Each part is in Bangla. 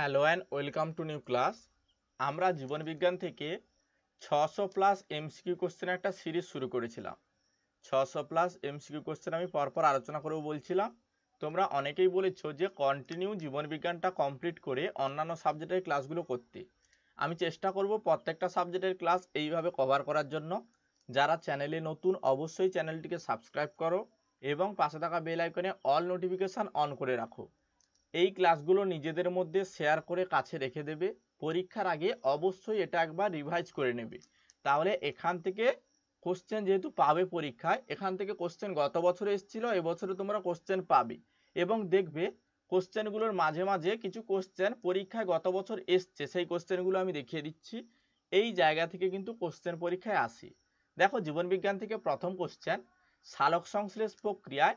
Hello and welcome to new class আমরা জীবন বিজ্ঞান থেকে ছশো প্লাস এমসিকিউ কোশ্চেন একটা সিরিজ শুরু করেছিলাম ছশো প্লাস এমসিকিউ কোশ্চেন আমি পরপর আলোচনা করেও বলছিলাম তোমরা অনেকেই বলেছো যে কন্টিনিউ জীবনবিজ্ঞানটা কমপ্লিট করে অন্যান্য সাবজেক্টের ক্লাসগুলো করতে আমি চেষ্টা করব প্রত্যেকটা সাবজেক্টের ক্লাস এইভাবে কভার করার জন্য যারা চ্যানেলে নতুন অবশ্যই চ্যানেলটিকে সাবস্ক্রাইব করো এবং পাশে থাকা বেল আইকনে অল নোটিফিকেশান অন করে রাখো এই ক্লাসগুলো নিজেদের মধ্যে শেয়ার করে কাছে রেখে দেবে পরীক্ষার আগে অবশ্যই এটা একবার রিভাইজ করে নেবে তাহলে এখান থেকে কোশ্চেন যেহেতু পাবে পরীক্ষায় এখান থেকে কোশ্চেন গত বছরে এসেছিল এবছরে তোমরা কোশ্চেন পাবে এবং দেখবে কোশ্চেনগুলোর মাঝে মাঝে কিছু কোশ্চেন পরীক্ষায় গত বছর এসছে সেই কোশ্চেনগুলো আমি দেখিয়ে দিচ্ছি এই জায়গা থেকে কিন্তু কোশ্চেন পরীক্ষায় আসি দেখো জীবনবিজ্ঞান থেকে প্রথম কোশ্চেন সালক সংশ্লেষ প্রক্রিয়ায়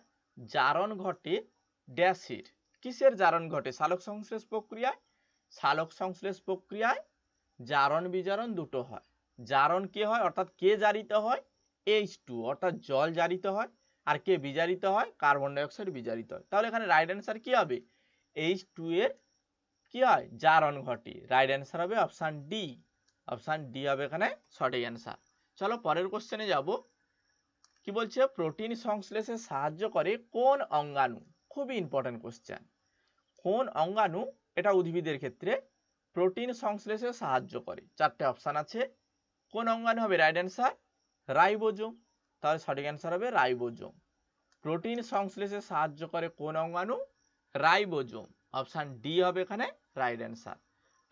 জারণ ঘটে ড্যাসির কিসের জারণ ঘটে সালোক সংশ্লেষ প্রক্রিয়ায় সালোক সংশ্লেষ প্রক্রিয়ায় জারণ বিজারণ দুটো হয় জারণ কে হয় অর্থাৎ কে জারিত হয় এইচ টু অর্থাৎ জল জারিত হয় আর কে বিজারিত হয় কার্বন ডাইঅক্সাইড বিজারিত হয় তাহলে এখানে রাইট অ্যান্সার কি হবে এইচ টু এর কি হয় জারণ ঘটে রাইট অ্যান্সার হবে অপশান ডি অপশান ডি হবে এখানে সঠিক অ্যান্সার চলো পরের কোশ্চেনে যাব কি বলছে প্রোটিন সংশ্লেষে সাহায্য করে কোন অঙ্গাণু খুবই ইম্পর্ট্যান্ট কোশ্চেন কোন অঙ্গাণু এটা উদ্ভিদের ক্ষেত্রে প্রোটিন সংশ্লেষে সাহায্য করে চারটে অপশান আছে কোন অঙ্গাণু হবে রাইট অ্যান্সার রাইবোজোম তাহলে সঠিক অ্যান্সার হবে রাইবোজোম প্রোটিন সংশ্লেষে সাহায্য করে কোন অঙ্গাণু রাইবোজোম অপশান ডি হবে এখানে রাইট অ্যান্সার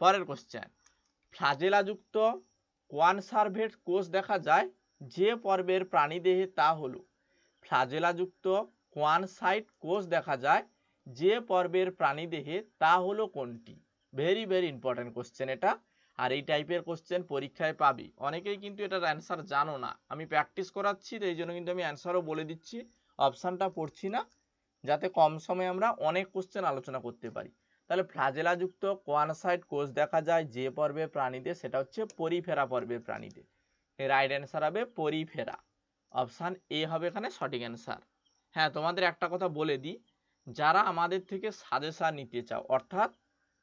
পরের কোশ্চেন ফ্লাজেলাযুক্ত কোয়ানসার্ভেট কোষ দেখা যায় যে পর্বের প্রাণীদেহে তা হল ফ্লাজেলাযুক্ত কোয়ান সাইড কোষ দেখা যায় যে পর্বের প্রাণী দেহে তা হলো কোনটি ভেরি ভেরি ইম্পর্টেন্ট কোশ্চেন এটা আর এই টাইপের কোশ্চেন পরীক্ষায় পাবি অনেকেই কিন্তু এটার অ্যান্সার জানো না আমি প্র্যাকটিস করাচ্ছি তো এই জন্য কিন্তু আমি অ্যান্সারও বলে দিচ্ছি অপশানটা পড়ছি না যাতে কম সময়ে আমরা অনেক কোশ্চেন আলোচনা করতে পারি তাহলে ফ্লাজেলাযুক্ত সাইড কোষ দেখা যায় যে পর্বে প্রাণীতে সেটা হচ্ছে পরিফেরা পর্বের প্রাণীতে রাইট অ্যান্সার হবে পরিফেরা অপশান এ হবে এখানে সঠিক অ্যান্সার হ্যাঁ তোমাদের একটা কথা বলে দিই যারা আমাদের থেকে সাজেশান নিতে চাও অর্থাৎ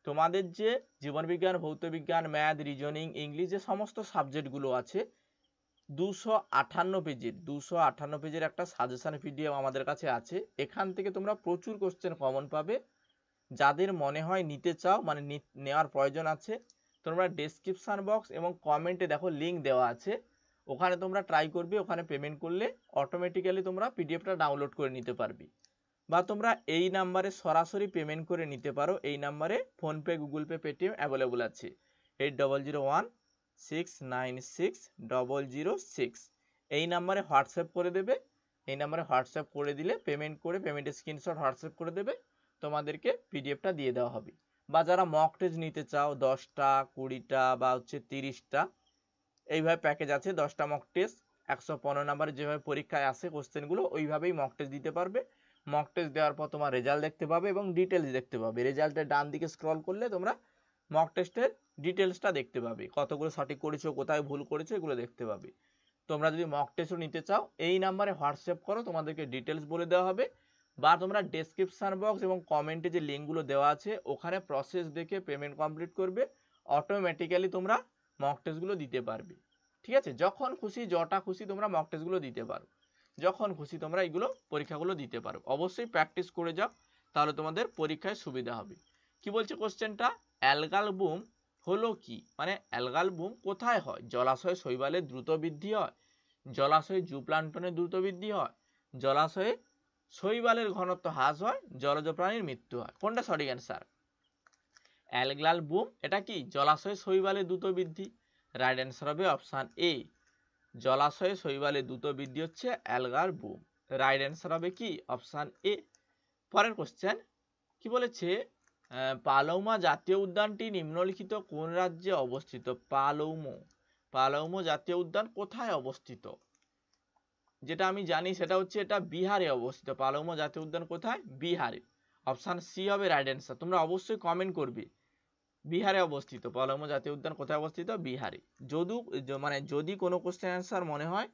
তোমাদের যে জীবনবিজ্ঞান ভৌতবিজ্ঞান ম্যাথ রিজনিং ইংলিশ যে সমস্ত সাবজেক্টগুলো আছে দুশো আঠান্ন পেজের দুশো আঠান্ন পেজের একটা সাজেশান পিডিএফ আমাদের কাছে আছে এখান থেকে তোমরা প্রচুর কোশ্চেন কমন পাবে যাদের মনে হয় নিতে চাও মানে নেওয়ার প্রয়োজন আছে তোমরা ডেসক্রিপশান বক্স এবং কমেন্টে দেখো লিঙ্ক দেওয়া আছে ওখানে তোমরা ট্রাই করবে ওখানে পেমেন্ট করলে অটোমেটিক্যালি তোমরা পিডিএফটা ডাউনলোড করে নিতে পারবে বা তোমরা এই নাম্বারে সরাসরি পেমেন্ট করে নিতে পারো এই নাম্বারে PhonePe Google Pay Paytm available আছে eight double zero one six nine six double zero six এই নাম্বারে হোয়াটসঅ্যাপ করে দেবে এই নাম্বারে হোয়াটসঅ্যাপ করে দিলে পেমেন্ট করে পেমেন্টের স্ক্রিনশট হোয়াটসঅ্যাপ করে দেবে তোমাদেরকে পিডিএফটা দিয়ে দেওয়া হবে বা যারা মক টেস্ট নিতে চাও দশটা কুড়িটা বা হচ্ছে তিরিশটা এইভাবে প্যাকেজ আছে দশটা মক টেস্ট একশো পনেরো নাম্বারে যেভাবে পরীক্ষায় আসে কোশ্চেনগুলো ওইভাবেই মক টেস্ট দিতে পারবে মক টেস্ট দেওয়ার পর তোমার রেজাল্ট দেখতে পাবে এবং ডিটেলস দেখতে পাবে রেজাল্টের ডান দিকে স্ক্রল করলে তোমরা মক টেস্টের ডিটেলসটা দেখতে পাবে কতগুলো সঠিক করেছো কোথায় ভুল করেছো এগুলো দেখতে পাবে তোমরা যদি মক টেস্টও নিতে চাও এই নাম্বারে হোয়াটসঅ্যাপ করো তোমাদেরকে ডিটেলস বলে দেওয়া হবে বা তোমরা ডেসক্রিপশান বক্স এবং কমেন্টে যে লিঙ্কগুলো দেওয়া আছে ওখানে প্রসেস দেখে পেমেন্ট কমপ্লিট করবে অটোমেটিক্যালি তোমরা মক টেস্টগুলো দিতে পারবে ঠিক আছে যখন খুশি যটা খুশি তোমরা মক টেস্টগুলো দিতে পারো যখন খুশি তোমরা এগুলো পরীক্ষাগুলো দিতে পারো অবশ্যই প্র্যাকটিস করে যাও তাহলে তোমাদের পরীক্ষায় সুবিধা হবে কি বলছে কোশ্চেনটা অ্যালগাল বুম হলো কি মানে অ্যালগাল বুম কোথায় হয় জলাশয়ে শৈবালে দ্রুত বৃদ্ধি হয় জলাশয়ে জুপ্লান্টনে দ্রুত বৃদ্ধি হয় জলাশয়ে শৈবালের ঘনত্ব হ্রাস হয় জলজ প্রাণীর মৃত্যু হয় কোনটা সঠিক অ্যান্সার অ্যালগ্লাল বুম এটা কি জলাশয় শৈবালে দ্রুত বৃদ্ধি রাইট অ্যান্সার হবে অপশান এ জলাশয় শৈবালে দ্রুত বৃদ্ধি হচ্ছে অ্যালগার বুম রাইট অ্যান্সার হবে কি অপশান এ পরের কোশ্চেন কি বলেছে পালৌমা জাতীয় উদ্যানটি নিম্নলিখিত কোন রাজ্যে অবস্থিত পালৌমো পালৌমো জাতীয় উদ্যান কোথায় অবস্থিত যেটা আমি জানি সেটা হচ্ছে এটা বিহারে অবস্থিত পালৌমো জাতীয় উদ্যান কোথায় বিহারে অপশান সি হবে রাইট অ্যান্সার তোমরা অবশ্যই কমেন্ট করবে বিহারে অবস্থিত পলামু জাতীয় উদ্যান কোথায় অবস্থিত বিহারে যদু মানে যদি কোনো কোশ্চেন অ্যান্সার মনে হয়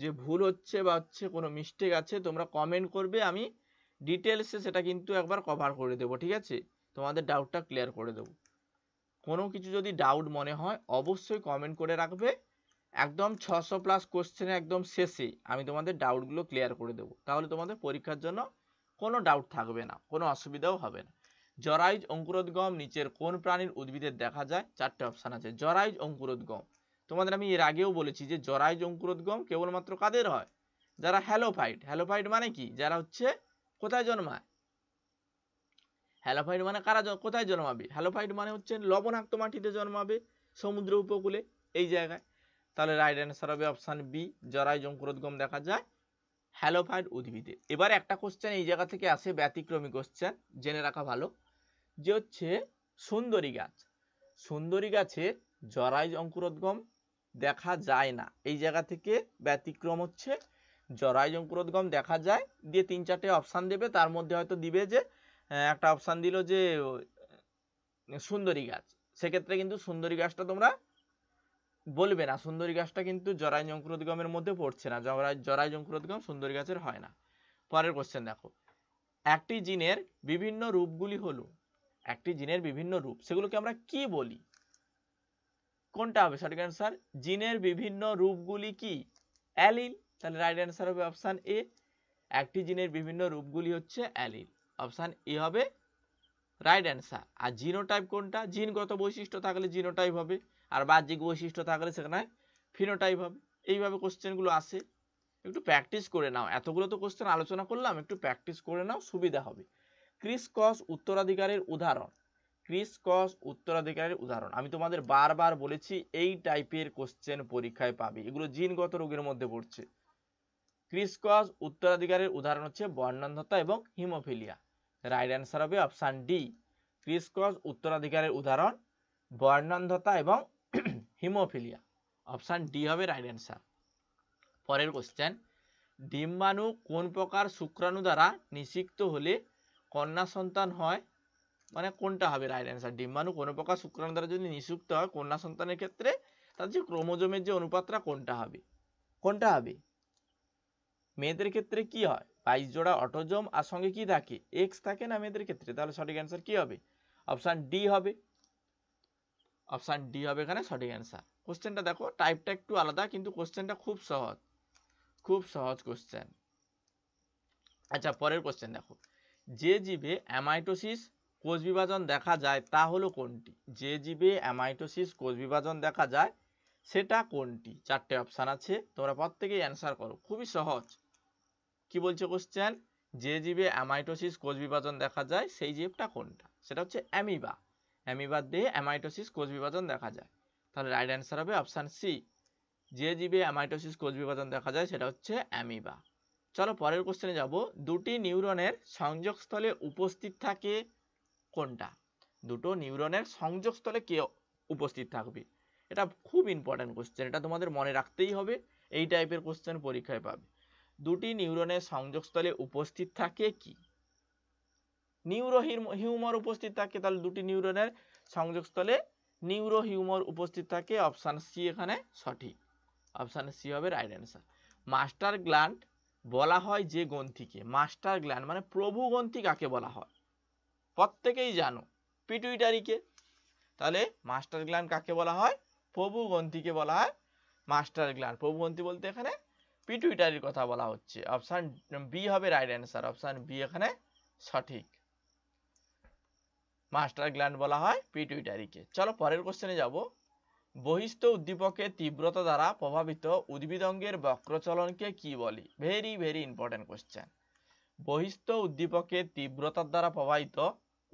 যে ভুল হচ্ছে বা হচ্ছে কোনো মিস্টেক আছে তোমরা কমেন্ট করবে আমি ডিটেলসে সেটা কিন্তু একবার কভার করে দেবো ঠিক আছে তোমাদের ডাউটটা ক্লিয়ার করে দেবো কোনো কিছু যদি ডাউট মনে হয় অবশ্যই কমেন্ট করে রাখবে একদম ছশো প্লাস কোশ্চেনে একদম শেষে আমি তোমাদের ডাউটগুলো ক্লিয়ার করে দেবো তাহলে তোমাদের পরীক্ষার জন্য কোনো ডাউট থাকবে না কোনো অসুবিধাও হবে না জরাইজ অঙ্কুরোদ্গম নিচের কোন প্রাণীর উদ্ভিদের দেখা যায় চারটে অপশান আছে জরাইজ অঙ্কুরোদ্গম তোমাদের আমি এর আগেও বলেছি যে জরাইজ অঙ্কুরোদ্গম কেবলমাত্র কাদের হয় যারা হ্যালোফাইট হ্যালোফাইট মানে কি যারা হচ্ছে কোথায় জন্মায় হ্যালোফাইট মানে কারা কোথায় জন্মাবে হ্যালোফাইট মানে হচ্ছে লবণাক্ত মাটিতে জন্মাবে সমুদ্র উপকূলে এই জায়গায় তাহলে রাইট অ্যান্সার হবে অপশান বি জরাইজ অঙ্কুরোদ্গম দেখা যায় হ্যালোফাইড উদ্ভিদের এবার একটা কোশ্চেন এই জায়গা থেকে আসে ব্যতিক্রমী কোশ্চেন জেনে রাখা ভালো যে হচ্ছে সুন্দরী গাছ সুন্দরী গাছে জরাই অঙ্কুরোদ্গম দেখা যায় না এই জায়গা থেকে ব্যতিক্রম হচ্ছে জরাই অঙ্কুরোদ্গম দেখা যায় দিয়ে তিন চারটে অপশান দেবে তার মধ্যে হয়তো দিবে যে একটা অপশান দিল যে সুন্দরী গাছ সেক্ষেত্রে কিন্তু সুন্দরী গাছটা তোমরা বলবে না সুন্দরী গাছটা কিন্তু জরায় জঙ্কুরোদ্গমের মধ্যে পড়ছে না জরায় জরায় জঙ্কুরোদ্গম সুন্দরী গাছের হয় না পরের কোশ্চেন দেখো একটি জিনের বিভিন্ন রূপগুলি হলো একটি জিনের বিভিন্ন রূপ সেগুলোকে আমরা কি বলি কোনটা হবে সঠিক অ্যান্সার জিনের বিভিন্ন রূপগুলি কি অ্যালিল তাহলে রাইট অ্যান্সার হবে অপশান এ একটি জিনের বিভিন্ন রূপগুলি হচ্ছে অ্যালিল অপশান এ হবে রাইট অ্যান্সার আর জিনোটাইপ কোনটা জিনগত বৈশিষ্ট্য থাকলে জিনোটাইপ হবে আর বাহ্যিক বৈশিষ্ট্য থাকলে সেখানে ফিনোটাইপ হবে এইভাবে কোশ্চেনগুলো আসে একটু প্র্যাকটিস করে নাও এতগুলো তো কোশ্চেন আলোচনা করলাম একটু প্র্যাকটিস করে নাও সুবিধা হবে ক্রিস কস উত্তরাধিকারের উদাহরণ ক্রিস কস উত্তরাধিকারের উদাহরণ আমি তোমাদের বারবার বলেছি এই টাইপের কোশ্চেন পরীক্ষায় পাবে এগুলো জিনগত রোগের মধ্যে পড়ছে ক্রিস কস উত্তরাধিকারের উদাহরণ হচ্ছে বর্ণান্ধতা এবং হিমোফিলিয়া রাইট অ্যান্সার হবে অপশান ডি ক্রিস কস উত্তরাধিকারের উদাহরণ বর্ণান্ধতা এবং হিমোফিলিয়া অপশান ডি হবে রাইট অ্যান্সার পরের কোশ্চেন ডিম্বাণু কোন প্রকার শুক্রাণু দ্বারা নিষিক্ত হলে কন্যা সন্তান হয় মানে কোনটা হবে রাইট অ্যান্সার ডিম্বাণু কোন প্রকার শুক্রাণু দ্বারা যদি নিষিক্ত হয় কন্যা সন্তানের ক্ষেত্রে তার যে ক্রোমোজোমের যে অনুপাতটা কোনটা হবে কোনটা হবে মেয়েদের ক্ষেত্রে কি হয় বাইশ জোড়া অটোজোম আর সঙ্গে কি থাকে এক্স থাকে না মেয়েদের ক্ষেত্রে তাহলে সঠিক অ্যান্সার কি হবে অপশান ডি হবে অপশান ডি হবে এখানে সঠিক অ্যান্সার কোশ্চেনটা দেখো টাইপটা একটু আলাদা কিন্তু কোশ্চেনটা খুব সহজ খুব সহজ কোশ্চেন আচ্ছা পরের কোশ্চেন দেখো যে জীবে অ্যামাইটোসিস কোষ বিভাজন দেখা যায় তা হলো কোনটি যে জীবে অ্যামাইটোসিস কোষ বিভাজন দেখা যায় সেটা কোনটি চারটে অপশান আছে তোমরা প্রত্যেকেই অ্যান্সার করো খুবই সহজ কি বলছে কোশ্চেন যে জীবে অ্যামাইটোসিস কোষ বিভাজন দেখা যায় সেই জীবটা কোনটা সেটা হচ্ছে অ্যামিবা অ্যামিবাদ দিয়ে অ্যামাইটোসিস কোষ বিভাজন দেখা যায় তাহলে রাইট অ্যান্সার হবে অপশান সি যে জীবে অ্যামাইটোসিস কোষ বিভাজন দেখা যায় সেটা হচ্ছে অ্যামিবা চলো পরের কোশ্চেনে যাব দুটি নিউরনের সংযোগস্থলে উপস্থিত থাকে কোনটা দুটো নিউরনের সংযোগস্থলে কে উপস্থিত থাকবে এটা খুব ইম্পর্ট্যান্ট কোশ্চেন এটা তোমাদের মনে রাখতেই হবে এই টাইপের কোশ্চেন পরীক্ষায় পাবে দুটি নিউরনের সংযোগস্থলে উপস্থিত থাকে কি নিউরো হিউমার উপস্থিত থাকে তাহলে দুটি নিউরনের সংযোগস্থলে নিউরো হিউমার উপস্থিত থাকে অপশান সি এখানে সঠিক অপশান সি হবে রাইট অ্যান্সার মাস্টার গ্ল্যান্ড বলা হয় যে গ্রন্থিকে মাস্টার গ্ল্যান্ড মানে প্রভু গ্রন্থি কাকে বলা হয় প্রত্যেকেই জানো পিটুইটারিকে তাহলে মাস্টার গ্ল্যান্ড কাকে বলা হয় প্রভু গ্রন্থিকে বলা হয় মাস্টার গ্ল্যান্ড প্রভু গ্রন্থি বলতে এখানে পিটুইটারির কথা বলা হচ্ছে অপশান বি হবে রাইট অ্যান্সার অপশান বি এখানে সঠিক মাস্টার গ্ল্যান্ড বলা হয় পিটুইটারিকে চলো পরের কোশ্চেনে যাব বহিস্থ উদ্দীপকে তীব্রতা দ্বারা প্রভাবিত উদ্ভিদঙ্গের বক্রচলনকে কি বলি ভেরি ভেরি ইম্পর্টেন্ট কোশ্চেন বহিস্থ উদ্দীপকের তীব্রতার দ্বারা উদ্ভিদ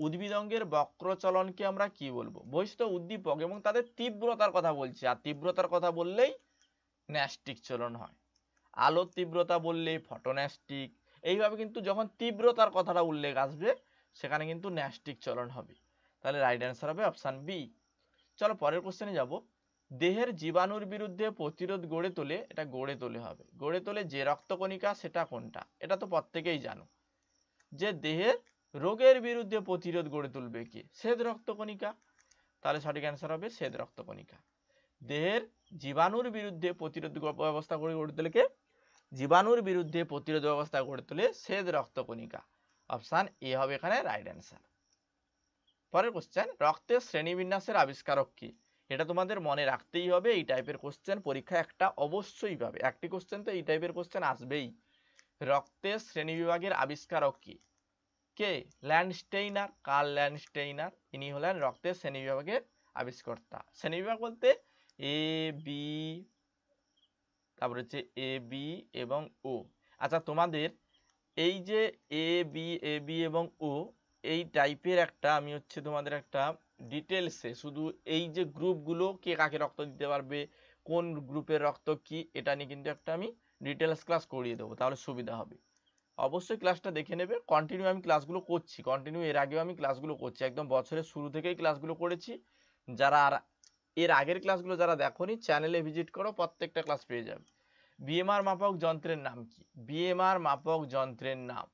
উদ্ভিদঙ্গের বক্রচলনকে আমরা কি বলবো বহিস্থ উদ্দীপক এবং তাদের তীব্রতার কথা বলছি আর তীব্রতার কথা বললেই ন্যাস্টিক চলন হয় আলোর তীব্রতা বললেই ফটোন্যাস্টিক এইভাবে কিন্তু যখন তীব্রতার কথাটা উল্লেখ আসবে সেখানে কিন্তু ন্যাস্টিক চলন হবে তাহলে রাইট অ্যান্সার হবে অপশান বি চলো পরের কোশ্চেনে যাব দেহের জীবাণুর বিরুদ্ধে প্রতিরোধ গড়ে তোলে এটা গড়ে তোলে হবে গড়ে তোলে যে রক্তকণিকা সেটা কোনটা এটা তো প্রত্যেকেই জানো যে দেহের রোগের বিরুদ্ধে প্রতিরোধ গড়ে তুলবে কি শ্বেত রক্তকণিকা তাহলে সঠিক অ্যান্সার হবে শ্বেত রক্তকণিকা দেহের জীবাণুর বিরুদ্ধে প্রতিরোধ ব্যবস্থা গড়ে গড়ে তোলে কে জীবাণুর বিরুদ্ধে প্রতিরোধ ব্যবস্থা গড়ে তোলে শ্বেদ রক্তকণিকা অপশান এ হবে এখানে রাইট অ্যান্সার পরের কোশ্চেন রক্তের শ্রেণীবিন্যাসের আবিষ্কারক কি এটা তোমাদের মনে রাখতেই হবে এই টাইপের কোশ্চেন পরীক্ষা একটা অবশ্যই পাবে একটি কোশ্চেন তো এই টাইপের কোশ্চেন আসবেই রক্তের শ্রেণী বিভাগের আবিষ্কারক কি কে ল্যান্ডস্টেইনার কার ল্যান্ডস্টেইনার ইনি হলেন রক্তের শ্রেণী বিভাগের আবিষ্কর্তা শ্রেণী বিভাগ বলতে এ বি তারপর হচ্ছে এ বি এবং ও আচ্ছা তোমাদের এই যে এ বি এ বি এবং ও এই টাইপের একটা আমি হচ্ছে তোমাদের একটা ডিটেলসে শুধু এই যে গ্রুপগুলো কে কাকে রক্ত দিতে পারবে কোন গ্রুপের রক্ত কি এটা নিয়ে কিন্তু একটা আমি ডিটেলস ক্লাস করিয়ে দেবো তাহলে সুবিধা হবে অবশ্যই ক্লাসটা দেখে নেবে কন্টিনিউ আমি ক্লাসগুলো করছি কন্টিনিউ এর আগেও আমি ক্লাসগুলো করছি একদম বছরের শুরু থেকেই ক্লাসগুলো করেছি যারা আর এর আগের ক্লাসগুলো যারা দেখো চ্যানেলে ভিজিট করো প্রত্যেকটা ক্লাস পেয়ে যাবে বিএমআর মাপক যন্ত্রের নাম কি বিএমআর মাপক যন্ত্রের নাম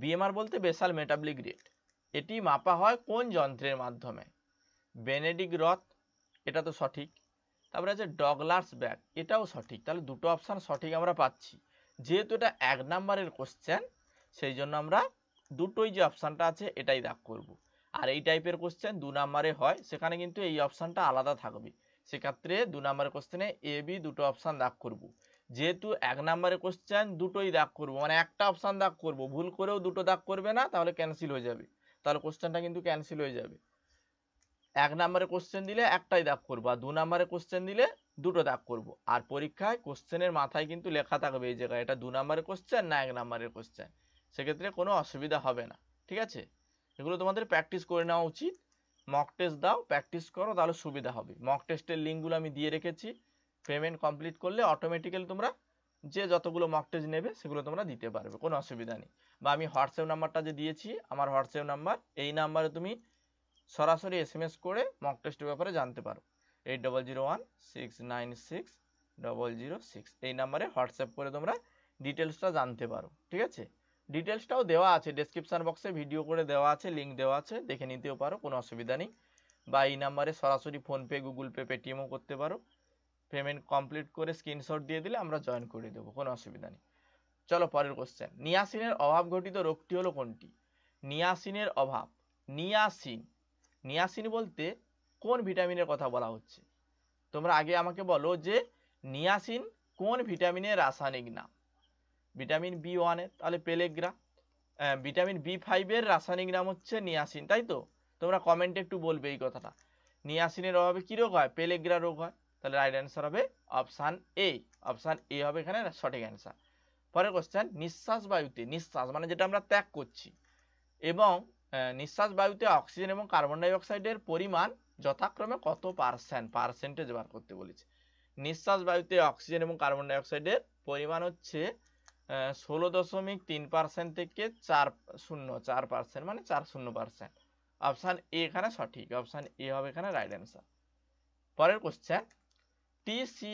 বিএমআর বলতে বেসাল মেটাবলিক রেট এটি মাপা হয় কোন যন্ত্রের মাধ্যমে বেনেডিক রথ এটা তো সঠিক তারপরে আছে ডগলার্স ব্যাগ এটাও সঠিক তাহলে দুটো অপশান সঠিক আমরা পাচ্ছি যেহেতু এটা এক নাম্বারের কোশ্চেন সেই জন্য আমরা দুটোই যে অপশানটা আছে এটাই দাগ করব আর এই টাইপের কোশ্চেন দু নাম্বারে হয় সেখানে কিন্তু এই অপশানটা আলাদা থাকবে সেক্ষেত্রে দু নম্বরের কোশ্চেনে এ বি দুটো অপশান দাগ করব। যেহেতু এক নম্বরের কোশ্চেন দুটোই দাগ করব মানে একটা অপশান দাগ করব ভুল করেও দুটো দাগ করবে না তাহলে ক্যান্সেল হয়ে যাবে তাহলে কোশ্চেনটা কিন্তু ক্যান্সেল হয়ে যাবে এক নম্বরে কোশ্চেন দিলে একটাই দাগ করবো আর দু নম্বরে কোশ্চেন দিলে দুটো দাগ করব আর পরীক্ষায় কোশ্চেনের মাথায় কিন্তু লেখা থাকবে এই জায়গায় এটা দু নম্বরের কোশ্চেন না এক নম্বরের কোশ্চেন সেক্ষেত্রে কোনো অসুবিধা হবে না ঠিক আছে এগুলো তোমাদের প্র্যাকটিস করে নেওয়া উচিত মক টেস্ট দাও প্র্যাকটিস করো তাহলে সুবিধা হবে মক টেস্টের লিঙ্কগুলো আমি দিয়ে রেখেছি পেমেন্ট কমপ্লিট করলে অটোমেটিক্যালি তোমরা যে যতগুলো মক টেস্ট নেবে সেগুলো তোমরা দিতে পারবে কোনো অসুবিধা নেই বা আমি হোয়াটসঅ্যাপ নাম্বারটা যে দিয়েছি আমার হোয়াটসঅ্যাপ নাম্বার এই নাম্বারে তুমি সরাসরি এস করে মক টেস্টের ব্যাপারে জানতে পারো eight double zero one six nine six double zero six এই নাম্বারে হোয়াটসঅ্যাপ করে তোমরা ডিটেলসটা জানতে পারো ঠিক আছে ডিটেলসটাও দেওয়া আছে ডেসক্রিপশান বক্সে ভিডিও করে দেওয়া আছে লিঙ্ক দেওয়া আছে দেখে নিতেও পারো কোনো অসুবিধা নেই বা এই নাম্বারে সরাসরি ফোনপে গুগল পে পেটিএমও করতে পারো পেমেন্ট কমপ্লিট করে স্ক্রিনশট দিয়ে দিলে আমরা জয়েন করে দেবো কোনো অসুবিধা নেই চলো পরের কোশ্চেন নিয়াসিনের অভাব ঘটিত রোগটি হলো কোনটি নিয়াসিনের অভাব নিয়াসিন নিয়াসিন বলতে কোন ভিটামিনের কথা বলা হচ্ছে তোমরা আগে আমাকে বলো যে নিয়াসিন কোন ভিটামিনের রাসায়নিক নাম ভিটামিন বি ওয়ানের তাহলে পেলেগ্রা ভিটামিন বি ফাইভের রাসায়নিক নাম হচ্ছে নিয়াসিন তাই তো তোমরা কমেন্টে একটু বলবে এই কথাটা নিয়াসিনের অভাবে কী রোগ হয় পেলেগ্রা রোগ হয় তাহলে রাইট অ্যান্সার হবে অপশান এ অপশান এ হবে এখানে সঠিক অ্যান্সার পরের কোশ্চেন নিঃশ্বাস বায়ুতে নিঃশ্বাস মানে যেটা আমরা ত্যাগ করছি এবং নিঃশ্বাস বায়ুতে অক্সিজেন এবং কার্বন ডাইঅক্সাইডের পরিমাণ যথাক্রমে কত পার্সেন্ট পার্সেন্টেজ বার করতে বলেছে নিঃশ্বাস বায়ুতে অক্সিজেন এবং কার্বন ডাইঅক্সাইডের পরিমাণ হচ্ছে ষোলো দশমিক তিন পার্সেন্ট থেকে চার শূন্য চার পার্সেন্ট মানে চার শূন্য পার্সেন্ট অপশান এ এখানে সঠিক অপশান এ হবে এখানে রাইট অ্যান্সার পরের কোশ্চেন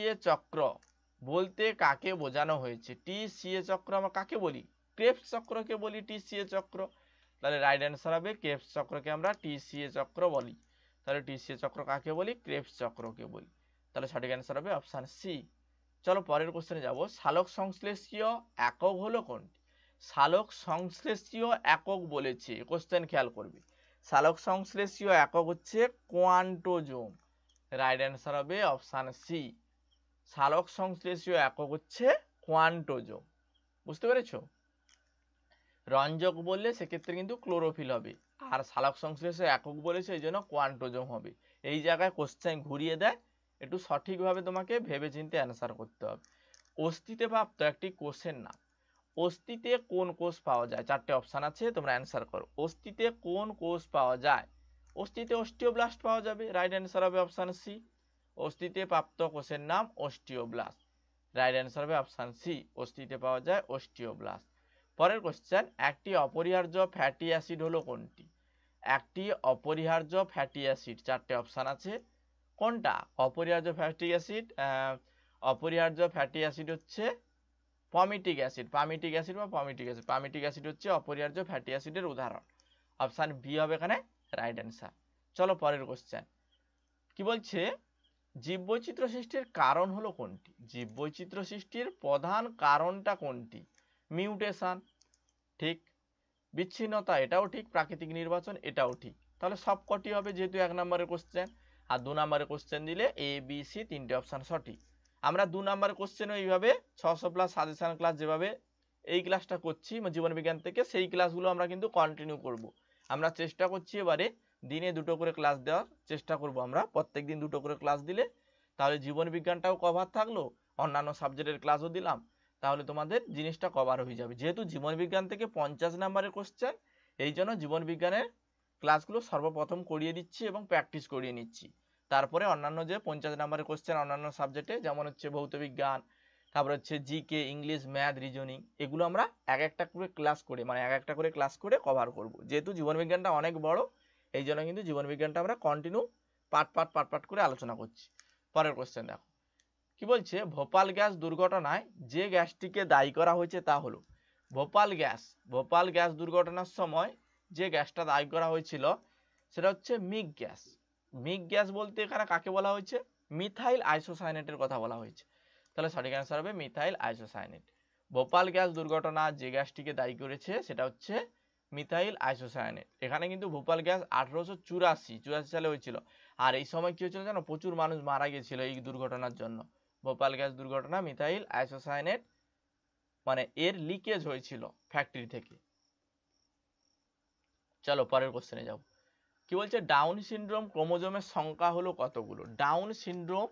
এ চক্র বলতে কাকে বোঝানো হয়েছে টি সি এ চক্র আমরা কাকে বলি ক্রেপস চক্রকে বলি টি সি এ চক্র তাহলে রাইট অ্যান্সার হবে ক্রেপস চক্রকে আমরা টি সি এ চক্র বলি তাহলে টি সি এ চক্র কাকে বলি ক্রেপস চক্রকে বলি তাহলে সঠিক অ্যান্সার হবে অপশান সি চলো পরের কোশ্চেনে যাব সালোক সংশ্লেষীয় একক হলো কোনটি সালোক সংশ্লেষীয় একক বলেছে কোশ্চেন খেয়াল করবে সালোক সংশ্লেষীয় একক হচ্ছে কোয়ান্টোজোম রাইট অ্যান্সার হবে অপশান সি শালক সংশ্লেষীয় একক হচ্ছে কোয়ান্টোজোম বুঝতে পেরেছ রঞ্জক বললে সেক্ষেত্রে কিন্তু ক্লোরোফিল হবে আর শালক সংশ্লেষীয় একক বলেছে এই জন্য কোয়ান্টোজোম হবে এই জায়গায় কোশ্চেন ঘুরিয়ে দেয় একটু সঠিকভাবে তোমাকে ভেবেচিন্তে অ্যান্সার করতে হবে অস্থিতে প্রাপ্ত একটি কোষের নাম অস্থিতে কোন কোষ পাওয়া যায় চারটে অপশান আছে তোমরা অ্যান্সার করো অস্থিতে কোন কোষ পাওয়া যায় অস্থিতে অস্টিওব্লাস্ট পাওয়া যাবে রাইট অ্যান্সার হবে অপশান সি অস্থিতে প্রাপ্ত কোষের নাম অস্টিওব্লাস্ট রাইট অ্যান্সার হবে অপশান সি অস্থিতে পাওয়া যায় অস্টিওব্লাস্ট পরের কোশ্চেন একটি অপরিহার্য ফ্যাটি অ্যাসিড হলো কোনটি একটি অপরিহার্য ফ্যাটি অ্যাসিড চারটে অপশান আছে কোনটা অপরিহার্য ফ্যাটি অ্যাসিড অপরিহার্য ফ্যাটি অ্যাসিড হচ্ছে পমিটিক অ্যাসিড পামিটিক অ্যাসিড বা পমিটিক অ্যাসিড পামিটিক অ্যাসিড হচ্ছে অপরিহার্য ফ্যাটি অ্যাসিডের উদাহরণ অপশান বি হবে এখানে রাইট অ্যান্সার চলো পরের কোশ্চেন কি বলছে জীববৈচিত্র্য সৃষ্টির কারণ হলো কোনটি জীববৈচিত্র্য সৃষ্টির প্রধান কারণটা কোনটি মিউটেশন ঠিক বিচ্ছিন্নতা এটাও ঠিক প্রাকৃতিক নির্বাচন এটাও ঠিক তাহলে সবকটি হবে যেহেতু এক নম্বরের কোশ্চেন আর দু নাম্বারে কোশ্চেন দিলে এ বি সি তিনটে অপশান সঠিক আমরা দু নম্বর কোশ্চেনও এইভাবে ছশো প্লাস সাজেশান ক্লাস যেভাবে এই ক্লাসটা করছি মানে জীবন বিজ্ঞান থেকে সেই ক্লাসগুলো আমরা কিন্তু কন্টিনিউ করব। আমরা চেষ্টা করছি এবারে দিনে দুটো করে ক্লাস দেওয়ার চেষ্টা করব আমরা প্রত্যেক দিন দুটো করে ক্লাস দিলে তাহলে জীবন বিজ্ঞানটাও কভার থাকলো অন্যান্য সাবজেক্টের ক্লাসও দিলাম তাহলে তোমাদের জিনিসটা কভার হয়ে যাবে যেহেতু জীবন বিজ্ঞান থেকে পঞ্চাশ নাম্বারের কোশ্চেন এই জন্য জীবন বিজ্ঞানের ক্লাসগুলো সর্বপ্রথম করিয়ে দিচ্ছি এবং প্র্যাকটিস করিয়ে নিচ্ছি তারপরে অন্যান্য যে পঞ্চাশ নাম্বারের কোশ্চেন অন্যান্য সাবজেক্টে যেমন হচ্ছে ভৌত বিজ্ঞান তারপর হচ্ছে কে ইংলিশ ম্যাথ রিজনিং এগুলো আমরা এক একটা করে ক্লাস করে মানে এক একটা করে ক্লাস করে কভার করব যেহেতু জীবনবিজ্ঞানটা অনেক বড় এই জন্য কিন্তু জীবনবিজ্ঞানটা আমরা কন্টিনিউ পাট পাট পাট পাট করে আলোচনা করছি পরের কোশ্চেন দেখো কি বলছে ভোপাল গ্যাস দুর্ঘটনায় যে গ্যাসটিকে দায়ী করা হয়েছে তা হলো ভোপাল গ্যাস ভোপাল গ্যাস দুর্ঘটনার সময় যে গ্যাসটা দায়ী করা হয়েছিল সেটা হচ্ছে মিগ গ্যাস মিক গ্যাস বলতে এখানে কাকে বলা হয়েছে মিথাইল আইসোসাইনেটের কথা বলা হয়েছে তাহলে সঠিক অ্যান্সার হবে মিথাইল আইসোসাইনেট ভোপাল গ্যাস দুর্ঘটনা যে গ্যাসটিকে দায়ী করেছে সেটা হচ্ছে মিথাইল আইসোসায়ানেট এখানে কিন্তু ভোপাল গ্যাস আঠারোশো চুরাশি চুরাশি সালে হয়েছিল আর এই সময় কি হয়েছিল জানো প্রচুর মানুষ মারা গেছিল এই দুর্ঘটনার জন্য ভোপাল গ্যাস দুর্ঘটনা মিথাইল আইসোসাইনেট মানে এর লিকেজ হয়েছিল ফ্যাক্টরি থেকে চলো পরের কোশ্চেনে যাবো কি বলছে ডাউন সিনড্রোম ক্রোমোজোমের সংখ্যা হলো কতগুলো ডাউন সিনড্রোম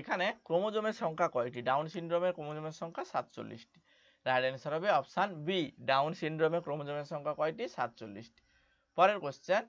এখানে ক্রোমোজোমের সংখ্যা কয়টি ডাউন সিনড্রোমে ক্রোমোজোমের সংখ্যা সাতচল্লিশটি রাইট অ্যান্সার হবে অপশান বি ডাউন সিনড্রোমে ক্রোমোজোমের সংখ্যা কয়টি সাতচল্লিশটি পরের কোশ্চেন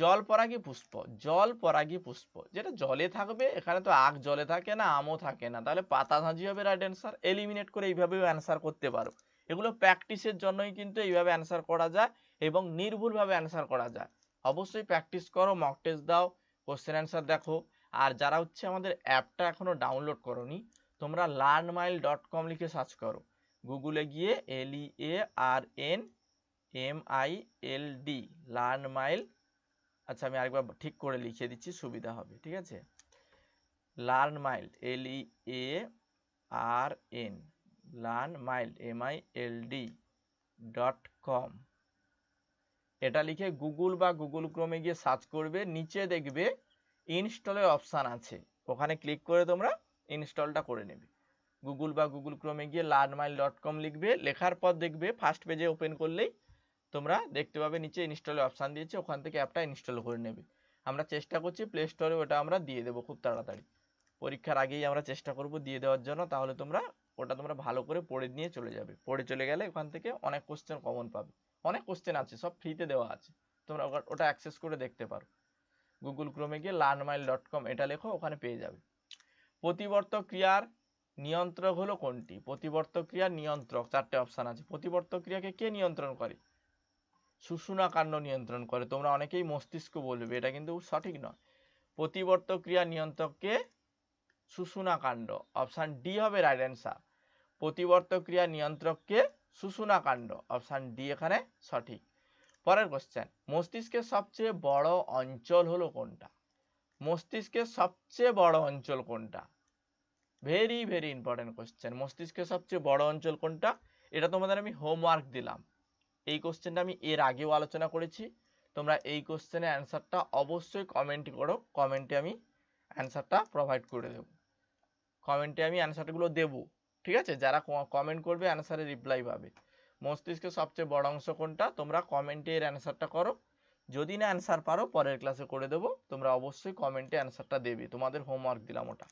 জল পরাগী পুষ্প জল পরাগী পুষ্প যেটা জলে থাকবে এখানে তো আখ জলে থাকে না আমও থাকে না তাহলে পাতা ঝাঁঝি হবে রাইট অ্যান্সার এলিমিনেট করে এইভাবেও অ্যান্সার করতে পারো এগুলো প্র্যাকটিসের জন্যই কিন্তু এইভাবে অ্যান্সার করা যায় এবং নির্ভুলভাবে অ্যান্সার করা যায় অবশ্যই প্র্যাকটিস করো মক টেস্ট দাও কোশ্চেন অ্যান্সার দেখো আর যারা হচ্ছে আমাদের অ্যাপটা এখনও ডাউনলোড নি তোমরা লার্ন মাইল ডট কম লিখে সার্চ করো গুগলে গিয়ে L E A R N M I L D learn mile আচ্ছা আমি আরেকবার ঠিক করে লিখে দিচ্ছি সুবিধা হবে ঠিক আছে learn mile L E A R N learn mile M I L D dot com এটা লিখে গুগল বা গুগল ক্রোমে গিয়ে সার্চ করবে নিচে দেখবে ইনস্টলের অপশান আছে ওখানে ক্লিক করে তোমরা ইনস্টলটা করে নেবে গুগল বা গুগল ক্রোমে গিয়ে লার্নমাইল ডট কম লিখবে লেখার পর দেখবে ফার্স্ট পেজে ওপেন করলেই তোমরা দেখতে পাবে নিচে ইনস্টলের অপশান দিয়েছে ওখান থেকে অ্যাপটা ইনস্টল করে নেবে আমরা চেষ্টা করছি প্লে স্টোরে ওটা আমরা দিয়ে দেবো খুব তাড়াতাড়ি পরীক্ষার আগেই আমরা চেষ্টা করব দিয়ে দেওয়ার জন্য তাহলে তোমরা ওটা তোমরা ভালো করে পড়ে নিয়ে চলে যাবে পড়ে চলে গেলে ওখান থেকে অনেক কোশ্চেন কমন পাবে অনেক কোশ্চেন আছে সব ফ্রিতে দেওয়া আছে তোমরা ওটা অ্যাক্সেস করে দেখতে পারো গুগল ক্রোমে গিয়ে লার্নমাইল ডট কম এটা লেখো ওখানে পেয়ে যাবে প্রতিবর্ত ক্রিয়ার নিয়ন্ত্রক হলো কোনটি প্রতিবর্ত ক্রিয়ার নিয়ন্ত্রক চারটে অপশান আছে প্রতিবর্ত ক্রিয়াকে কে নিয়ন্ত্রণ করে কাণ্ড নিয়ন্ত্রণ করে তোমরা অনেকেই মস্তিষ্ক বলবে এটা কিন্তু সঠিক নয় প্রতিবর্ত ক্রিয়া নিয়ন্ত্রককে কাণ্ড অপশান ডি হবে রাইট অ্যান্সার প্রতিবর্ত ক্রিয়া নিয়ন্ত্রককে কাণ্ড অপশান ডি এখানে সঠিক পরের কোশ্চেন মস্তিষ্কের সবচেয়ে বড় অঞ্চল হলো কোনটা মস্তিষ্কের সবচেয়ে বড় অঞ্চল কোনটা ভেরি ভেরি ইম্পর্টেন্ট কোশ্চেন মস্তিষ্কের সবচেয়ে বড় অঞ্চল কোনটা এটা তোমাদের আমি হোমওয়ার্ক দিলাম এই কোশ্চেনটা আমি এর আগেও আলোচনা করেছি তোমরা এই কোশ্চেনের অ্যান্সারটা অবশ্যই কমেন্ট করো কমেন্টে আমি অ্যান্সারটা প্রোভাইড করে দেব কমেন্টে আমি অ্যান্সারগুলো দেবো ঠিক আছে যারা কমেন্ট করবে অ্যান্সারের রিপ্লাই পাবে মস্তিষ্কের সবচেয়ে বড় অংশ কোনটা তোমরা কমেন্টে এর অ্যান্সারটা করো যদি না অ্যান্সার পারো পরের ক্লাসে করে দেবো তোমরা অবশ্যই কমেন্টে অ্যান্সারটা দেবে তোমাদের হোমওয়ার্ক দিলাম ওটা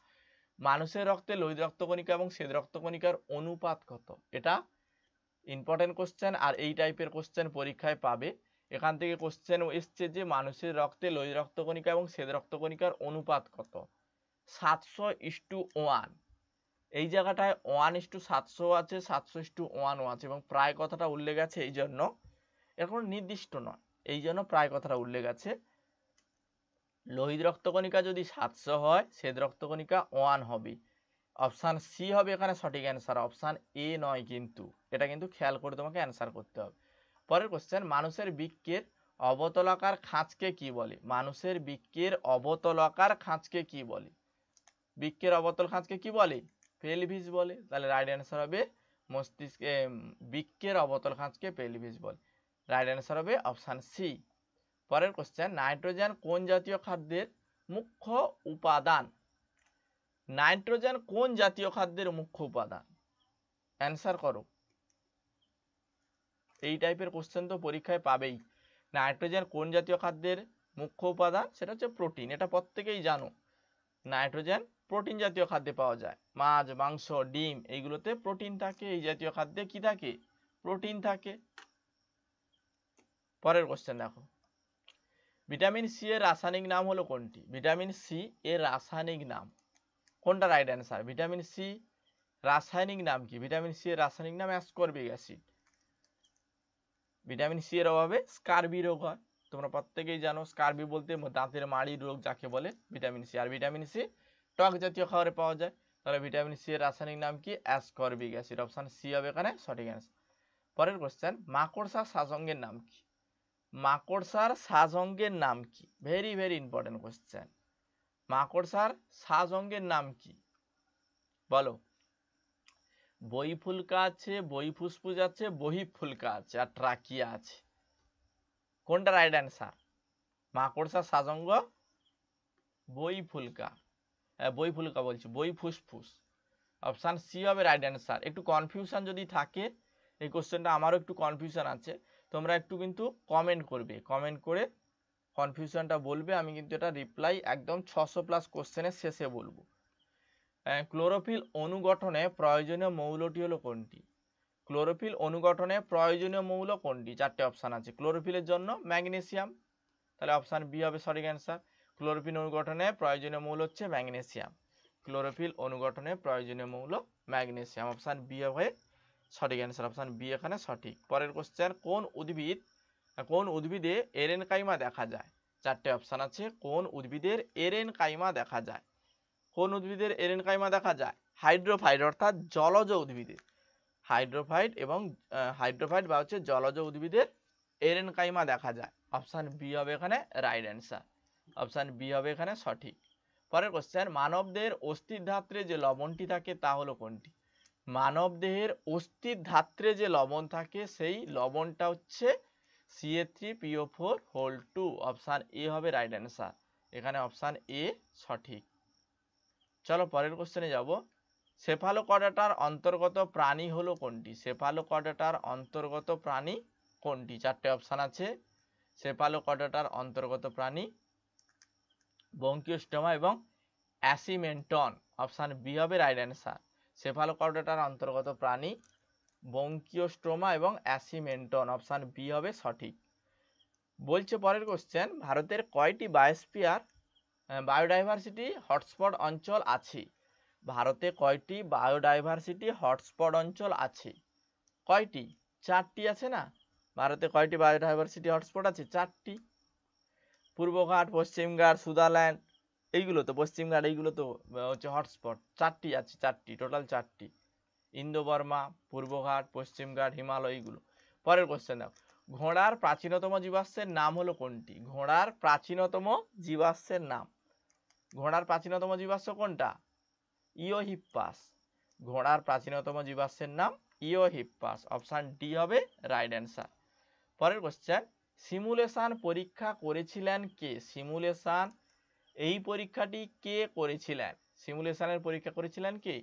মানুষের রক্তে লোহিত রক্তকণিকা এবং শ্বেত রক্তকণিকার অনুপাত কত এটা ইম্পর্টেন্ট কোশ্চেন আর এই টাইপের কোশ্চেন পরীক্ষায় পাবে এখান থেকে কোশ্চেন এসছে যে মানুষের রক্তে লোহিত রক্তকণিকা এবং শ্বেত রক্তকণিকার অনুপাত কত সাতশো ইস টু ওয়ান এই জায়গাটায় ওয়ান ইস টু সাতশো আছে সাতশো ইস টু ওয়ানও আছে এবং প্রায় কথাটা উল্লেখ আছে এই জন্য এর কোনো নির্দিষ্ট নয় এই জন্য প্রায় কথাটা উল্লেখ আছে লোহিত রক্তকণিকা যদি সাতশো হয় সেদ রক্তকণিকা ওয়ান হবে অপশান সি হবে এখানে সঠিক অ্যান্সার অপশান এ নয় কিন্তু এটা কিন্তু খেয়াল করে তোমাকে অ্যান্সার করতে হবে পরের কোশ্চেন মানুষের বৃক্ষের অবতলাকার খাঁচকে কি বলে মানুষের বৃক্ষের অবতলাকার খাঁচকে কি বলে বৃক্ষের অবতল খাঁজকে কি বলে পেলভিস বলে তাহলে রাইট অ্যান্সার হবে মস্তিষ্কে বিকের অবতল খাঁজকে পেলভিস বলে রাইট অ্যান্সার হবে অপশান সি পরের কোশ্চেন নাইট্রোজেন কোন জাতীয় খাদ্যের মুখ্য উপাদান নাইট্রোজেন কোন জাতীয় খাদ্যের মুখ্য উপাদান অ্যান্সার করো এই টাইপের কোশ্চেন তো পরীক্ষায় পাবেই নাইট্রোজেন কোন জাতীয় খাদ্যের মুখ্য উপাদান সেটা হচ্ছে প্রোটিন এটা প্রত্যেকেই জানো নাইট্রোজেন প্রোটিন জাতীয় খাদ্যে পাওয়া যায় মাছ মাংস ডিম এইগুলোতে প্রোটিন থাকে এই জাতীয় খাদ্যে কি থাকে প্রোটিন থাকে পরের কোশ্চেন দেখো ভিটামিন সি এর রাসায়নিক নাম হলো কোনটি ভিটামিন সি এর রাসায়নিক নাম কোনটা রাইট অ্যান্সার ভিটামিন সি রাসায়নিক নাম কি ভিটামিন সি এর রাসায়নিক নাম অ্যাসকর্বিক অ্যাসিড ভিটামিন সি এর অভাবে স্কার্বি রোগ হয় তোমরা প্রত্যেকেই জানো স্কার্বি বলতে দাঁতের মাড়ি রোগ যাকে বলে ভিটামিন সি আর ভিটামিন সি টক জাতীয় খাবারে পাওয়া যায় তাহলে ভিটামিন সি এর রাসায়নিক নাম কি অ্যাসকর্বিক অ্যাসিড অপশন সি হবে এখানে সঠিক অ্যান্সার পরের কোশ্চেন মাকড়সার সাজঙ্গের নাম কি মাকড়সার সাজঙ্গের নাম কি ভেরি ভেরি ইম্পর্টেন্ট কোশ্চেন মাকড়সার সাজঙ্গের নাম কি বলো বই ফুলকা আছে বই ফুসফুস আছে বহি ফুলকা আছে আর ট্রাকিয়া আছে কোনটা রাইট অ্যান্সার মাকড়সার সাজঙ্গ বই ফুলকা বই ফুলকা বলছি বই ফুসফুস অপশান সি হবে রাইট অ্যান্সার একটু কনফিউশন যদি থাকে এই কোশ্চেনটা আমারও একটু কনফিউশন আছে তোমরা একটু কিন্তু কমেন্ট করবে কমেন্ট করে কনফিউশনটা বলবে আমি কিন্তু এটা রিপ্লাই একদম ছশো প্লাস কোশ্চেনের শেষে বলবো ক্লোরোফিল অনুগঠনে প্রয়োজনীয় মৌলটি হলো কোনটি ক্লোরোফিল অনুগঠনে প্রয়োজনীয় মৌল কোনটি চারটে অপশান আছে ক্লোরোফিলের জন্য ম্যাগনেসিয়াম তাহলে অপশান বি হবে সঠিক অ্যান্সার ক্লোরোফিল অনুগঠনে প্রয়োজনীয় মৌল হচ্ছে ম্যাগনেসিয়াম ক্লোরোফিল অনুগঠনে প্রয়োজনীয় মৌল ম্যাগনেসিয়াম অপশান বি হয়ে সঠিক অ্যান্সার অপশান বি এখানে সঠিক পরের কোশ্চেন কোন উদ্ভিদ কোন উদ্ভিদে এরেন কাইমা দেখা যায় চারটে অপশান আছে কোন উদ্ভিদের এরেন কাইমা দেখা যায় কোন উদ্ভিদের এরেন কাইমা দেখা যায় হাইড্রোফাইট অর্থাৎ জলজ উদ্ভিদে হাইড্রোফাইট এবং হাইড্রোফাইট বা হচ্ছে জলজ উদ্ভিদের এরেন কাইমা দেখা যায় অপশান বি হবে এখানে রাইট অ্যান্সার অপশান বি হবে এখানে সঠিক পরের কোশ্চেন মানবদের অস্থির ধাত্রে যে লবণটি থাকে তা হলো কোনটি মানবদেহের অস্থির ধাত্রে যে লবণ থাকে সেই লবণটা হচ্ছে C A three P O four whole two option A হবে রাইট অ্যান্সার এখানে অপশান এ সঠিক চলো পরের কোশ্চেনে যাব সেফালোকডাটার অন্তর্গত প্রাণী হলো কোনটি সেফালোকডাটার অন্তর্গত প্রাণী কোনটি চারটে অপশান আছে সেফালোকডাটার অন্তর্গত প্রাণী ব্রঙ্কিওস্টোমা এবং অ্যাসিমেন্টন অপশান বি হবে রাইট অ্যান্সার সেফালোকর্ডাটার অন্তর্গত প্রাণী বঙ্কিওস্টোমা এবং অ্যাসিমেন্টন অপশান বি হবে সঠিক বলছে পরের কোশ্চেন ভারতের কয়টি বায়োস্পিয়ার বায়োডাইভার্সিটি হটস্পট অঞ্চল আছে ভারতে কয়টি বায়োডাইভার্সিটি হটস্পট অঞ্চল আছে কয়টি চারটি আছে না ভারতে কয়টি বায়োডাইভার্সিটি হটস্পট আছে চারটি পূর্বঘাট পশ্চিমঘাট সুদাল্যান্ড এইগুলো তো পশ্চিমঘাট এইগুলো তো হচ্ছে হটস্পট চারটি আছে চারটি টোটাল চারটি ইন্দোবর্মা পূর্বঘাট পশ্চিমঘাট হিমালয় এইগুলো পরের কোশ্চেন দেখো ঘোড়ার প্রাচীনতম জীবাশ্মের নাম হলো কোনটি ঘোড়ার প্রাচীনতম জীবাশ্মের নাম ঘোড়ার প্রাচীনতম জীবাশ্ম কোনটা ইও হিপাস ঘোড়ার প্রাচীনতম জীবাশ্মের নাম ইও হিপাস অপশান ডি হবে রাইট অ্যান্সার পরের কোশ্চেন সিমুলেশান পরীক্ষা করেছিলেন কে সিমুলেশান এই পরীক্ষাটি কে করেছিলেন সিমুলেশানের পরীক্ষা করেছিলেন কে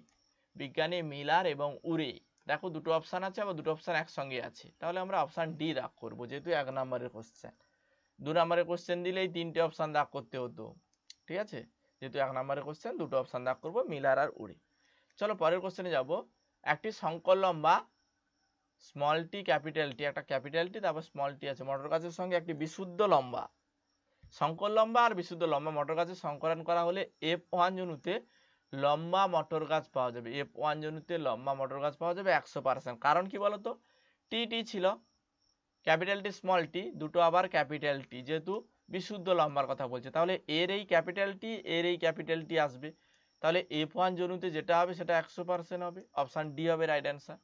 বিজ্ঞানী মিলার এবং উরে দেখো দুটো অপশান আছে আবার দুটো অপশান একসঙ্গে আছে তাহলে আমরা অপশান ডি রাগ করবো যেহেতু এক নম্বরের কোশ্চেন দু নম্বরের কোশ্চেন দিলে এই তিনটে অপশান রাগ করতে হতো ঠিক আছে যেহেতু এক নম্বরের কোশ্চেন দুটো অপশান রাগ করবো মিলার আর উড়ে চলো পরের কোশ্চেনে যাব একটি বা স্মল টি ক্যাপিটাল টি একটা ক্যাপিটাল টি তারপর স্মল টি আছে মটর গাছের সঙ্গে একটি বিশুদ্ধ লম্বা শঙ্কর লম্বা আর বিশুদ্ধ লম্বা মটর গাছের সংকরণ করা হলে এফ ওয়ান জনুতে লম্বা মটর গাছ পাওয়া যাবে এফ ওয়ান জনুতে লম্বা মটর গাছ পাওয়া যাবে একশো পার্সেন্ট কারণ কি বলতো টি টি ছিল ক্যাপিটাল টি স্মল টি দুটো আবার ক্যাপিটাল টি যেহেতু বিশুদ্ধ লম্বার কথা বলছে তাহলে এর এই ক্যাপিটাল টি এর এই ক্যাপিটাল টি আসবে তাহলে এফ ওয়ান জনুতে যেটা হবে সেটা একশো পার্সেন্ট হবে অপশান ডি হবে রাইট অ্যান্সার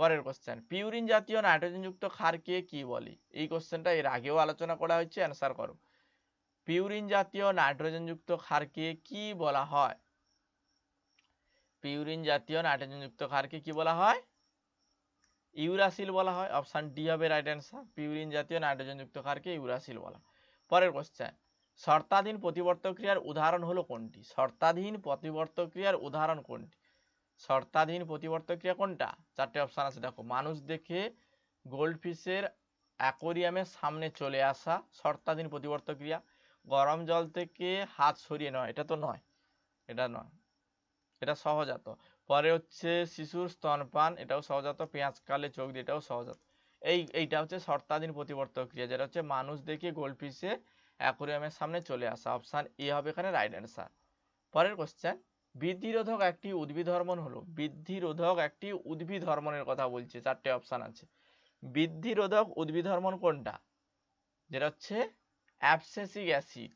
পরের কোশ্চেন পিউরিন জাতীয় নাইট্রোজেনযুক্ত খারকে কি বলি এই কোশ্চেনটা এর আগেও আলোচনা করা হয়েছে অ্যান্সার করো পিউরিন জাতীয় নাইট্রোজেনযুক্ত খারকে কি বলা হয় পিউরিন জাতীয় নাইট্রোজেনযুক্ত খারকে কি বলা হয় ইউরাসিল বলা হয় অপশান ডি হবে রাইট অ্যান্সার পিউরিন জাতীয় নাইট্রোজেনযুক্ত ক্ষারকে ইউরাসিল বলা পরের কোশ্চেন শর্তাধীন প্রতিবর্ত ক্রিয়ার উদাহরণ হলো কোনটি শর্তাধীন প্রতিবর্ত ক্রিয়ার উদাহরণ কোনটি শর্তাধীন প্রতিবর্তক ক্রিয়া কোনটা চারটে অপশান আছে দেখো মানুষ দেখে গোল্ড ফিশের অ্যাকোরিয়ামের সামনে চলে আসা শর্তাধীন প্রতিবর্তক ক্রিয়া গরম জল থেকে হাত সরিয়ে নয় এটা তো নয় এটা নয় এটা সহজাত পরে হচ্ছে শিশুর স্তনপান এটাও সহজাত পেঁয়াজ কালে চোখ দিয়ে এটাও সহজাত এই এইটা হচ্ছে শর্তাধীন প্রতিবর্তক ক্রিয়া যেটা হচ্ছে মানুষ দেখে গোল্ড ফিশে অ্যাকোরিয়ামের সামনে চলে আসা অপশান এ হবে এখানে রাইট অ্যান্সার পরের কোশ্চেন বৃদ্ধিরোধক একটি উদ্ভিদ হরমোন হলো বৃদ্ধিরোধক একটি উদ্ভিদ হরমোনের কথা বলছে চারটে অপশান আছে বৃদ্ধিরোধক উদ্ভিদ হরমোন কোনটা যেটা হচ্ছে অ্যাবসেসিক অ্যাসিড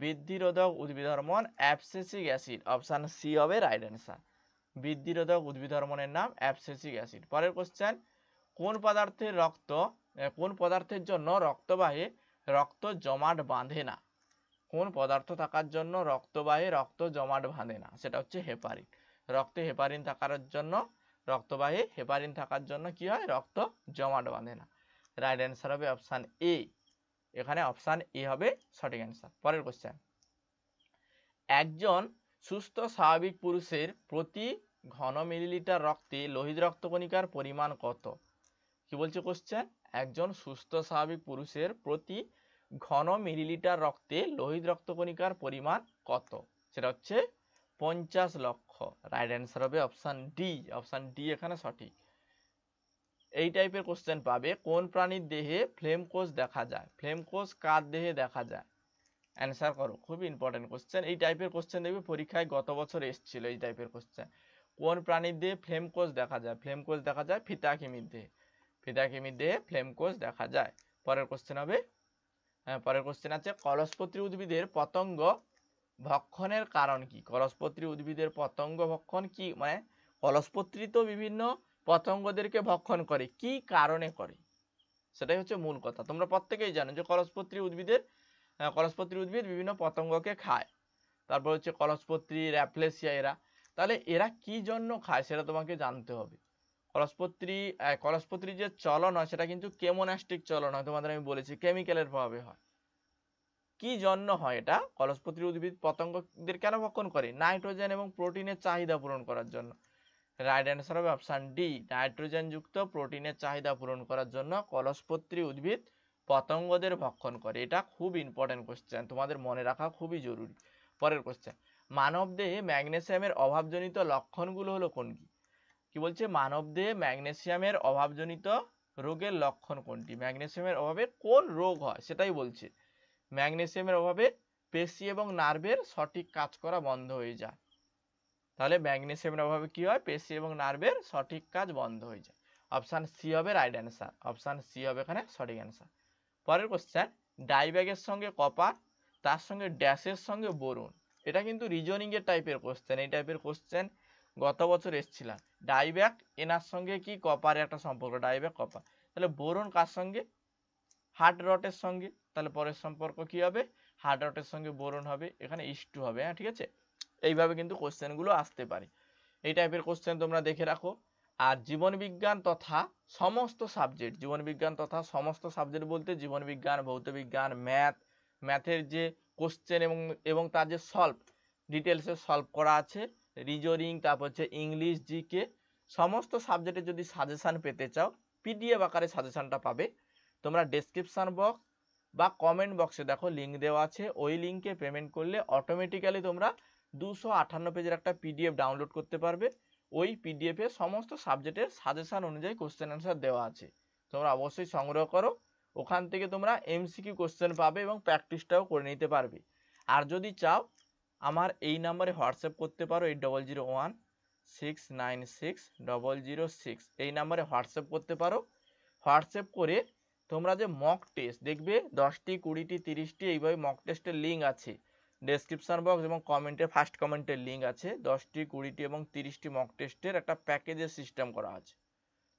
বৃদ্ধিরোধক উদ্ভিদ hormone abscisic acid option C হবে রাইট অ্যান্সার বৃদ্ধিরোধক উদ্ভিদ হরমোনের নাম অ্যাবসেসিক অ্যাসিড পরের কোশ্চেন কোন পদার্থের রক্ত কোন পদার্থের জন্য রক্তবাহে রক্ত জমাট বাঁধে না কোন পদার্থ থাকার জন্য রক্তবাহে রক্ত জমাট বাঁধে না সেটা হচ্ছে হেপারিন রক্তে হেপারিন থাকার জন্য রক্তবাহে হেপারিন থাকার জন্য কি হয় রক্ত জমাট বাঁধে না রাইট অ্যান্সার হবে অপশান এ এখানে অপশান এ হবে সঠিক অ্যান্সার পরের কোশ্চেন একজন সুস্থ স্বাভাবিক পুরুষের প্রতি ঘন মিলিলিটার রক্তে লোহিত রক্তকণিকার পরিমাণ কত কি বলছে কোশ্চেন একজন সুস্থ স্বাভাবিক পুরুষের প্রতি ঘন মিলিলিটার রক্তে লোহিত রক্তকণিকার পরিমাণ কত সেটা হচ্ছে পঞ্চাশ লক্ষ রাইট অ্যান্সার হবে অপশান ডি অপশান ডি এখানে সঠিক এই টাইপের কোশ্চেন পাবে কোন প্রাণীর দেহে ফ্লেম কোষ দেখা যায় ফ্লেম কোষ কার দেহে দেখা যায় অ্যান্সার করো খুব ইম্পর্টেন্ট কোশ্চেন এই টাইপের কোশ্চেন দেখবে পরীক্ষায় গত বছর এসছিল এই টাইপের কোশ্চেন কোন প্রাণীর দেহে ফ্লেম কোষ দেখা যায় ফ্লেম কোষ দেখা যায় ফিতাকিমির দেহে ফিতাকিমির দেহে ফ্লেম কোষ দেখা যায় পরের কোশ্চেন হবে হ্যাঁ পরের কোশ্চেন আছে কলসপত্রী উদ্ভিদের পতঙ্গ ভক্ষণের কারণ কি কলসপত্রী উদ্ভিদের পতঙ্গ ভক্ষণ কি মানে কলসপত্রী তো বিভিন্ন পতঙ্গদেরকে ভক্ষণ করে কি কারণে করে সেটাই হচ্ছে মূল কথা তোমরা প্রত্যেকেই জানো যে কলসপত্রী উদ্ভিদের হ্যাঁ, কলসপত্রী উদ্ভিদ বিভিন্ন পতঙ্গকে খায় তারপর হচ্ছে কলসপত্রী র্যাপলেসিয়া এরা তাহলে এরা কি জন্য খায় সেটা তোমাকে জানতে হবে কলসপত্রী কলসপত্রী যে চলন হয় সেটা কিন্তু কেমোনাস্টিক চলন হয় তোমাদের আমি বলেছি কেমিক্যালের প্রভাবে হয় কি জন্য হয় এটা কলসপত্রী উদ্ভিদ পতঙ্গদের কেন ভক্ষণ করে নাইট্রোজেন এবং প্রোটিনের চাহিদা পূরণ করার জন্য রাইট অ্যান্সার হবে অপশান ডি নাইট্রোজেন যুক্ত প্রোটিনের চাহিদা পূরণ করার জন্য কলসপত্রী উদ্ভিদ পতঙ্গদের ভক্ষণ করে এটা খুব ইম্পর্টেন্ট কোশ্চেন তোমাদের মনে রাখা খুবই জরুরি পরের কোশ্চেন মানব দেহে ম্যাগনেসিয়ামের অভাবজনিত লক্ষণগুলো হলো কোন কি কি বলছে দেহে ম্যাগনেসিয়ামের অভাবজনিত রোগের লক্ষণ কোনটি ম্যাগনেসিয়ামের অভাবে কোন রোগ হয় সেটাই বলছে ম্যাগনেসিয়ামের অভাবে পেশি এবং নার্ভের সঠিক কাজ করা বন্ধ হয়ে যায় তাহলে ম্যাগনেসিয়ামের অভাবে কি হয় পেশি এবং নার্ভের সঠিক কাজ বন্ধ হয়ে যায় অপশান সি হবে রাইট অ্যান্সার অপশান সি হবে এখানে সঠিক অ্যান্সার পরের কোশ্চেন ডাইব্যাগের সঙ্গে কপার তার সঙ্গে ড্যাশের সঙ্গে বরুণ এটা কিন্তু রিজনিংয়ের টাইপের কোশ্চেন এই টাইপের কোশ্চেন গত বছর এসছিলাম ডাইব্যাক এনার সঙ্গে কি কপারের একটা সম্পর্ক ডাইব্যাক কপার তাহলে বোরন কার সঙ্গে হার্ড রটের সঙ্গে তাহলে পরের সম্পর্ক কি হবে হার্ড রটের সঙ্গে বোরন হবে এখানে ইস্টু হবে হ্যাঁ ঠিক আছে এইভাবে কিন্তু কোশ্চেনগুলো আসতে পারে এই টাইপের কোশ্চেন তোমরা দেখে রাখো আর জীবন বিজ্ঞান তথা সমস্ত সাবজেক্ট জীবন বিজ্ঞান তথা সমস্ত সাবজেক্ট বলতে জীবন বিজ্ঞান ভৌত বিজ্ঞান ম্যাথ ম্যাথের যে কোশ্চেন এবং এবং তার যে সলভ ডিটেলসে সলভ করা আছে রিজনিং তারপর হচ্ছে ইংলিশ জিকে সমস্ত সাবজেক্টে যদি সাজেশান পেতে চাও পিডিএফ আকারে সাজেশানটা পাবে তোমরা ডেসক্রিপশান বক্স বা কমেন্ট বক্সে দেখো লিঙ্ক দেওয়া আছে ওই লিঙ্কে পেমেন্ট করলে অটোমেটিক্যালি তোমরা দুশো আঠান্ন পেজের একটা পিডিএফ ডাউনলোড করতে পারবে ওই পিডিএফে সমস্ত সাবজেক্টের সাজেশান অনুযায়ী কোশ্চেন অ্যান্সার দেওয়া আছে তোমরা অবশ্যই সংগ্রহ করো ওখান থেকে তোমরা এমসিকিউ কোশ্চেন পাবে এবং প্র্যাকটিসটাও করে নিতে পারবে আর যদি চাও আমার এই নাম্বারে হোয়াটসঅ্যাপ করতে পারো eight double zero one six nine six double zero six এই নাম্বারে হোয়াটসঅ্যাপ করতে পারো হোয়াটসঅ্যাপ করে তোমরা যে মক টেস্ট দেখবে দশটি কুড়িটি তিরিশটি এইভাবে মক টেস্টের লিঙ্ক আছে ডেসক্রিপশান বক্স এবং কমেন্টে ফার্স্ট কমেন্টের লিঙ্ক আছে দশটি কুড়িটি এবং তিরিশটি মক টেস্টের একটা প্যাকেজের সিস্টেম করা আছে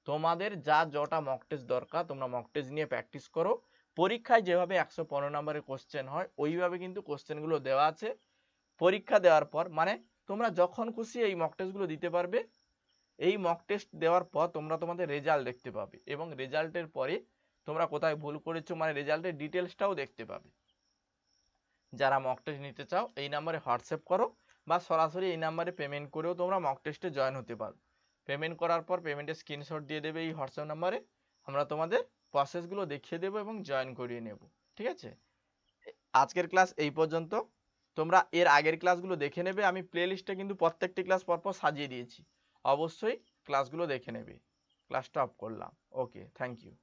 তোমাদের যা যটা মক টেস্ট দরকার তোমরা মক টেস্ট নিয়ে প্র্যাকটিস করো পরীক্ষায় যেভাবে একশো পনেরো নম্বরের কোশ্চেন হয় ওইভাবে কিন্তু কোশ্চেনগুলো দেওয়া আছে পরীক্ষা দেওয়ার পর মানে তোমরা যখন খুশি এই মক টেস্টগুলো দিতে পারবে এই মক টেস্ট দেওয়ার পর তোমরা তোমাদের রেজাল্ট দেখতে পাবে এবং রেজাল্টের পরে তোমরা কোথায় ভুল করেছো মানে রেজাল্টের ডিটেলসটাও দেখতে পাবে যারা মক টেস্ট নিতে চাও এই নাম্বারে হোয়াটসঅ্যাপ করো বা সরাসরি এই নাম্বারে পেমেন্ট করেও তোমরা মক টেস্টে জয়েন হতে পারো পেমেন্ট করার পর পেমেন্টের স্ক্রিনশট দিয়ে দেবে এই হোয়াটসঅ্যাপ নাম্বারে আমরা তোমাদের প্রসেসগুলো দেখিয়ে দেবো এবং জয়েন করিয়ে নেব ঠিক আছে আজকের ক্লাস এই পর্যন্ত তোমরা এর আগের ক্লাসগুলো দেখে নেবে আমি প্লেলিস্টে কিন্তু প্রত্যেকটি ক্লাস পরপর সাজিয়ে দিয়েছি অবশ্যই ক্লাসগুলো দেখে নেবে ক্লাসটা অফ করলাম ওকে থ্যাংক ইউ